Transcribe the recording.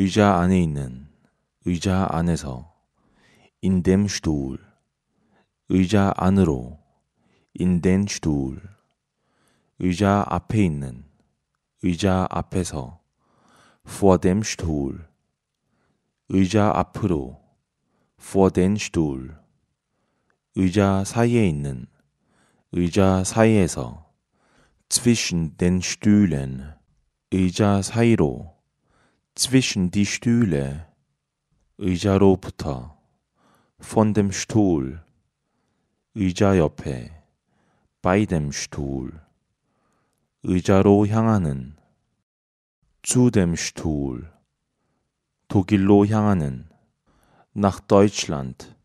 의자 안에 있는 의자 안에서 in dem Stuhl 의자 안으로 in den Stuhl 의자 앞에 있는 의자 앞에서 vor dem Stuhl 의자 앞으로 vor den Stuhl 의자 사이에 있는 의자 사이에서 zwischen den Stühlen 의자 사이로 zwischen die Stühle, 의자로부터, von dem Stuhl, 의자 옆에, bei dem Stuhl, 의자로 향하는, zu dem Stuhl, 독일로 향하는, nach Deutschland,